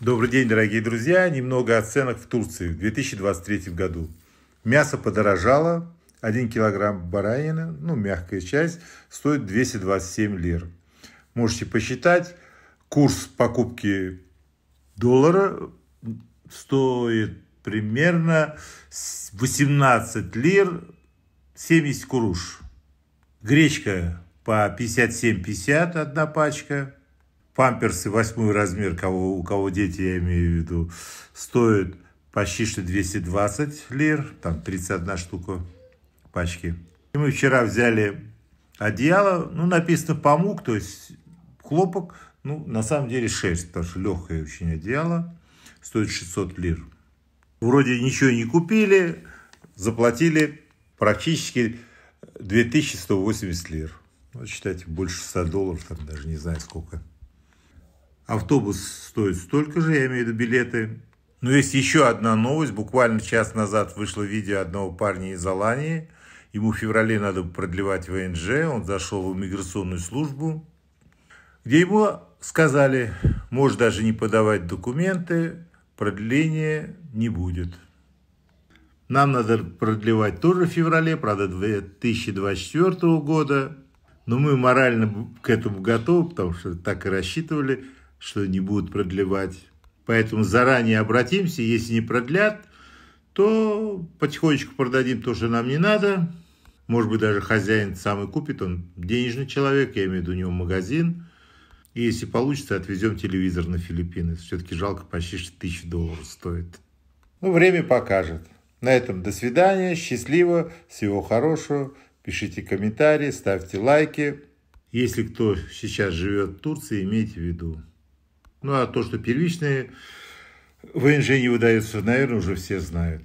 Добрый день, дорогие друзья. Немного оценок в Турции в 2023 году. Мясо подорожало. 1 килограмм баранины, ну, мягкая часть, стоит 227 лир. Можете посчитать. Курс покупки доллара стоит примерно 18 лир 70 куруш. Гречка по 57,50 одна пачка памперсы восьмой размер, кого, у кого дети, я имею в виду, стоят почти что 220 лир, там 31 штука пачки. И мы вчера взяли одеяло, ну, написано помук, то есть хлопок, ну, на самом деле 6, потому что легкое очень одеяло, стоит 600 лир. Вроде ничего не купили, заплатили практически 2180 лир. Ну, считайте, больше 100 долларов, там даже не знаю сколько. Автобус стоит столько же, я имею в виду билеты. Но есть еще одна новость. Буквально час назад вышло видео одного парня из Алании. Ему в феврале надо продлевать ВНЖ. Он зашел в миграционную службу, где ему сказали, может даже не подавать документы, продления не будет. Нам надо продлевать тоже в феврале, правда, 2024 года. Но мы морально к этому готовы, потому что так и рассчитывали – что не будут продлевать. Поэтому заранее обратимся, если не продлят, то потихонечку продадим то, что нам не надо. Может быть, даже хозяин сам и купит, он денежный человек, я имею в виду у него магазин. И если получится, отвезем телевизор на Филиппины. Все-таки жалко, почти что тысячу долларов стоит. Ну, время покажет. На этом до свидания, счастливо, всего хорошего. Пишите комментарии, ставьте лайки. Если кто сейчас живет в Турции, имейте в виду, ну а то, что первичные ВНЖ не выдаются, наверное, уже все знают.